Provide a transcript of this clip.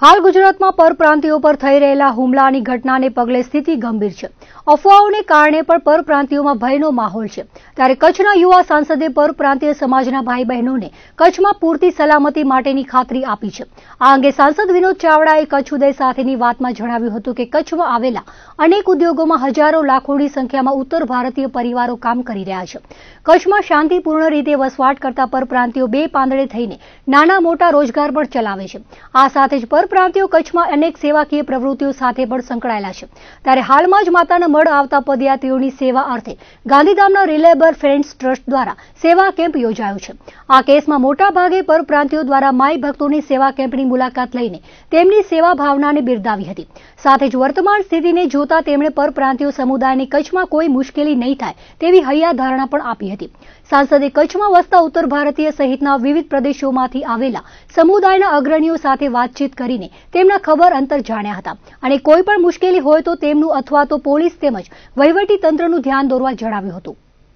હાલ ગુજરાતમાં પરપ્રાંતિયો પર થઈ રહેલા હુમલાની ઘટનાને પગલે સ્થિતિ ગંભીર છે અફવાઓને કારણે પણ પરપ્રાંતિયોમાં ભયનો માહોલ છે ત્યારે કચ્છના યુવા સાંસદે પરપ્રાંતીય સમાજના ભાઈ બહેનોને કચ્છમાં પૂરતી સલામતી માટેની ખાતરી આપી છે આ અંગે સાંસદ વિનોદ ચાવડાએ કચ્છ ઉદય સાથેની વાતમાં જણાવ્યું હતું કે કચ્છમાં આવેલા અનેક ઉદ્યોગોમાં હજારો લાખોની સંખ્યામાં ઉત્તર ભારતીય પરિવારો કામ કરી રહ્યા છે કચ્છમાં શાંતિપૂર્ણ રીતે વસવાટ કરતા પરપ્રાંતિઓ બે પાંદડે થઈને નાના મોટા રોજગાર પણ ચલાવે છે આ સાથે જ પર પ્રાંતિયો કચ્છમાં અનેક સેવાકીય પ્રવૃત્તિઓ સાથે પણ સંકળાયેલા છે ત્યારે હાલમાં જ માતાના મઢ આવતા પદયાત્રીઓની સેવા અર્થે ગાંધીધામના રિલેબર ફ્રેન્ડ્સ ટ્રસ્ટ દ્વારા સેવા કેમ્પ યોજાયો છે આ કેસમાં મોટાભાગે પરપ્રાંતિયો દ્વારા માઈ ભક્તોની સેવા કેમ્પની મુલાકાત લઈને તેમની સેવા ભાવનાને બિરદાવી હતી સાથે જ વર્તમાન સ્થિતિને જોતા તેમણે પરપ્રાંતિયો સમુદાયને કચ્છમાં કોઈ મુશ્કેલી નહીં થાય તેવી હૈયાધારણા પણ આપી હતી સાંસદે કચ્છમાં વસતા ઉત્તર ભારતીય સહિતના વિવિધ પ્રદેશોમાંથી આવેલા સમુદાયના અગ્રણીઓ સાથે વાતચીત કરી કરીને તેમના ખબર અંતર જાણ્યા હતા અને કોઈ પણ મુશ્કેલી હોય તો તેમનું અથવા તો પોલીસ તેમજ વહીવટી તંત્રનું ધ્યાન દોરવા જણાવ્યું હતું